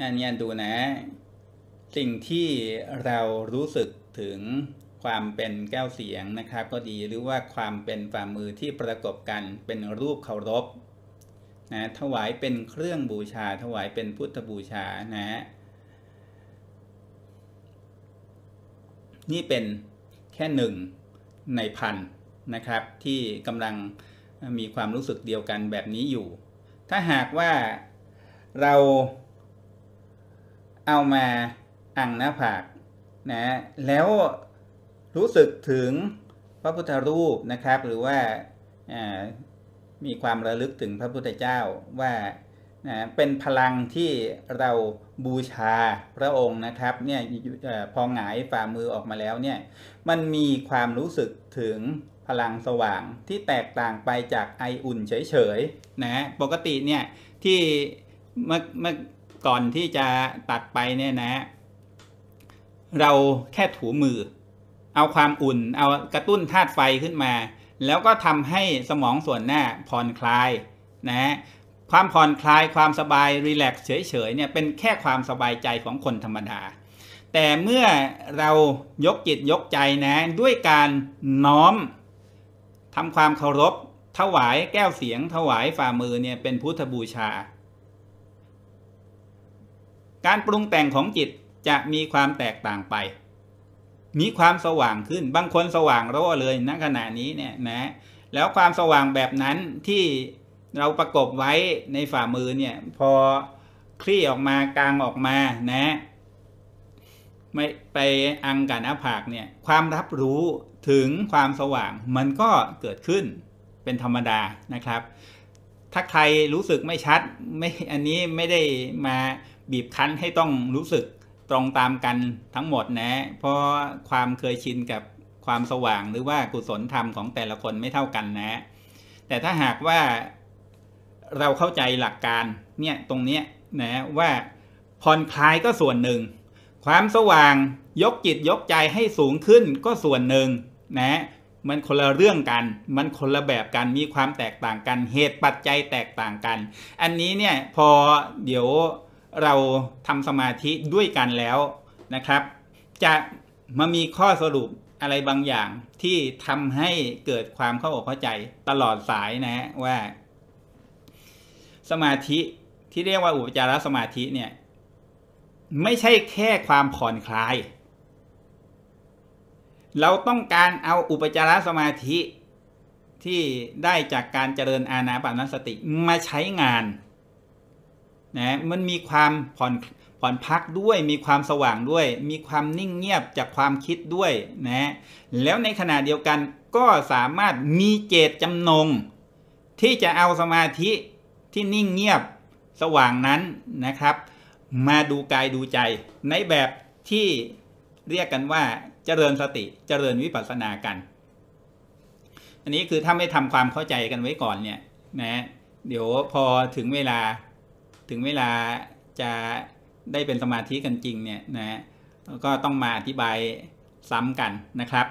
อันนี้ดูนะ สิ่งที่เรารู้สึกถึงความเป็นแก้วเสียงนะครับก็ดีหรือว่าความเป็นฝ่ามือที่ประกบกันเป็นรูปเคารพนะถวายเป็นเครื่องบูชา ถวายเป็นพุทธบูชานะ นี่เป็นแค่หนึ่งในพันนะครับ ที่กำลังมีความรู้สึกเดียวกันแบบนี้อยู่ ถ้าหากว่าเราเอามาอังหน้าผากนะแล้วรู้สึกถึงพระพุทธรูปนะครับ หรือว่ามีความระลึกถึงพระพุทธเจ้าว่าเป็นพลังที่เราบูชาพระองค์นะครับเนี่ยพอหงายฝ่ามือออกมาแล้วเนี่ยมันมีความรู้สึกถึงพลังสว่างที่แตกต่างไปจากไออุ่นเฉยๆนะปกติเนี่ยที่เมื่อเมื่อก่อนที่จะตัดไปเนี่ยนะเราแค่ถูมือ เอาความอุ่น เอากระตุ้นธาตุไฟขึ้นมา แล้วก็ทำให้สมองส่วนหน้าผ่อนคลายนะความผ่อนคลาย ความสบาย รีแลกซ์เฉยๆ เนี่ยเป็นแค่ความสบายใจของคนธรรมดา แต่เมื่อเรายกจิตยกใจนะ ด้วยการน้อม ทำความเคารพ ถวายแก้วเสียง ถวายฝ่ามือเนี่ยเป็นพุทธบูชาการปรุงแต่งของจิตจะมีความแตกต่างไป มีความสว่างขึ้น บางคนสว่างร้เลยณขณะนี้เนี่ยนะ แล้วความสว่างแบบนั้นที่เราประกบไว้ในฝ่ามือเนี่ย พอคลี่ออกมากลางออกมานะ ไม่ไปอังกับหน้าผากเนี่ย ความรับรู้ถึงความสว่าง มันก็เกิดขึ้นเป็นธรรมดานะครับ ถ้าใครรู้สึกไม่ชัดไม่อันนี้ไม่ได้มาบีบคั้นให้ต้องรู้สึกตรงตามกันทั้งหมดนะ เพราะความเคยชินกับความสว่างหรือว่ากุศลธรรมของแต่ละคนไม่เท่ากันนะ แต่ถ้าหากว่าเราเข้าใจหลักการเนี่ยตรงเนี้ยนะว่าผ่อนคลายก็ส่วนหนึ่งความสว่างยกจิตยกใจให้สูงขึ้นก็ส่วนหนึ่งนะ มันคนละเรื่องกัน มันคนละแบบกัน มีความแตกต่างกัน เหตุปัจจัยแตกต่างกัน อันนี้เนี่ยพอเดี๋ยวเราทำสมาธิด้วยกันแล้วนะครับ จะมามีข้อสรุปอะไรบางอย่าง ที่ทำให้เกิดความเข้าอกเข้าใจตลอดสายนะฮะว่า สมาธิที่เรียกว่าอุปจารสมาธิเนี่ยไม่ใช่แค่ความผ่อนคลาย เราต้องการเอาอุปจารสมาธิ ที่ได้จากการเจริญอาณาปานสติมาใช้งานนะมันมีความผ่อนผ่อนพักด้วย มีความสว่างด้วย มีความนิ่งเงียบจากความคิดด้วยนะแล้วในขณะเดียวกันก็สามารถมีเจตจำนง ที่จะเอาสมาธิที่นิ่งเงียบสว่างนั้นนะครับ มาดูกายดูใจ ในแบบที่เรียกกันว่าเจริญสติเจริญวิปัสสนากันอัน นี้คือถ้าไม่ทำความเข้าใจกันไว้ก่อนเนี่ยนะเดี๋ยวพอถึงเวลาถึงเวลาจะได้เป็นสมาธิกันจริงเนี่ยนะก็ต้องมาอธิบายซ้ำกันนะครับ